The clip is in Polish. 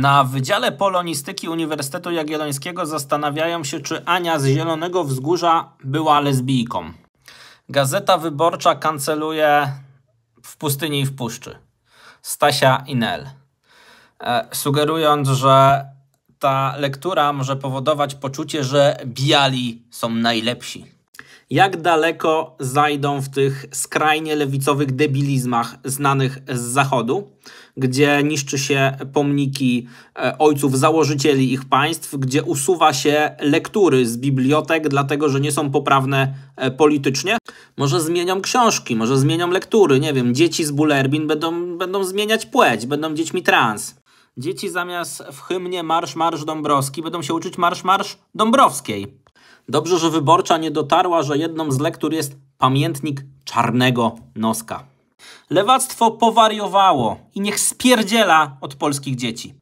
Na Wydziale Polonistyki Uniwersytetu Jagiellońskiego zastanawiają się, czy Ania z Zielonego Wzgórza była lesbijką. Gazeta Wyborcza kanceluje w pustyni i w puszczy. Stasia Inel. E, sugerując, że ta lektura może powodować poczucie, że biali są najlepsi jak daleko zajdą w tych skrajnie lewicowych debilizmach znanych z Zachodu, gdzie niszczy się pomniki e, ojców założycieli ich państw, gdzie usuwa się lektury z bibliotek, dlatego że nie są poprawne e, politycznie. Może zmienią książki, może zmienią lektury, nie wiem, dzieci z Bullerbin będą, będą zmieniać płeć, będą dziećmi trans. Dzieci zamiast w hymnie Marsz Marsz Dąbrowski będą się uczyć Marsz Marsz Dąbrowskiej. Dobrze, że wyborcza nie dotarła, że jedną z lektur jest pamiętnik czarnego noska. Lewactwo powariowało i niech spierdziela od polskich dzieci.